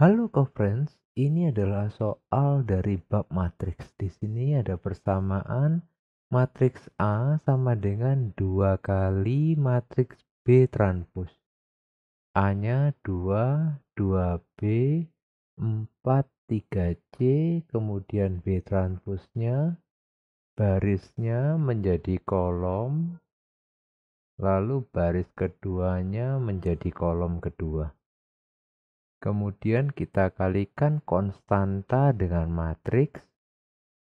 Halo co-friends, ini adalah soal dari bab matriks. Di sini ada persamaan matriks A sama dengan 2 kali matriks B transpose. A-nya 2, 2B, 4, 3C, kemudian B transpose-nya barisnya menjadi kolom, lalu baris keduanya menjadi kolom kedua. Kemudian kita kalikan konstanta dengan matriks.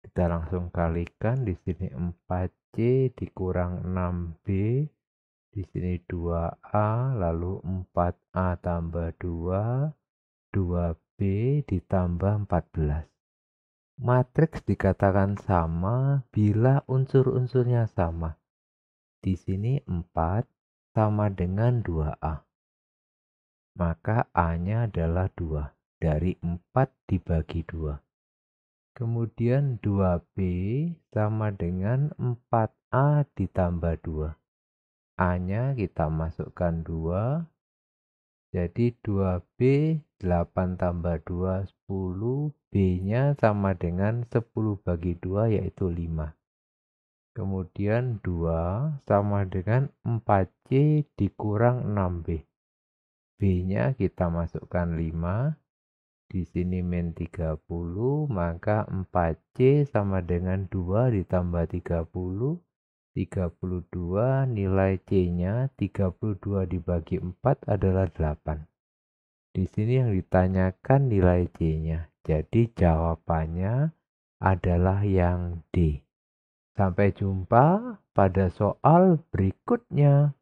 Kita langsung kalikan di sini 4C dikurang 6B, di sini 2A, lalu 4A tambah 2, 2B ditambah 14. Matriks dikatakan sama bila unsur-unsurnya sama. Di sini 4 sama dengan 2A maka A-nya adalah 2 dari 4 dibagi 2. Kemudian 2B sama dengan 4A ditambah 2. A-nya kita masukkan 2. Jadi 2B 8 tambah 2 10. B-nya sama dengan 10 bagi 2 yaitu 5. Kemudian 2 sama dengan 4C dikurang 6B. B-nya kita masukkan 5. Di sini min 30, maka 4C sama dengan 2 ditambah 30. 32 nilai C-nya 32 dibagi 4 adalah 8. Di sini yang ditanyakan nilai C-nya. Jadi jawabannya adalah yang D. Sampai jumpa pada soal berikutnya.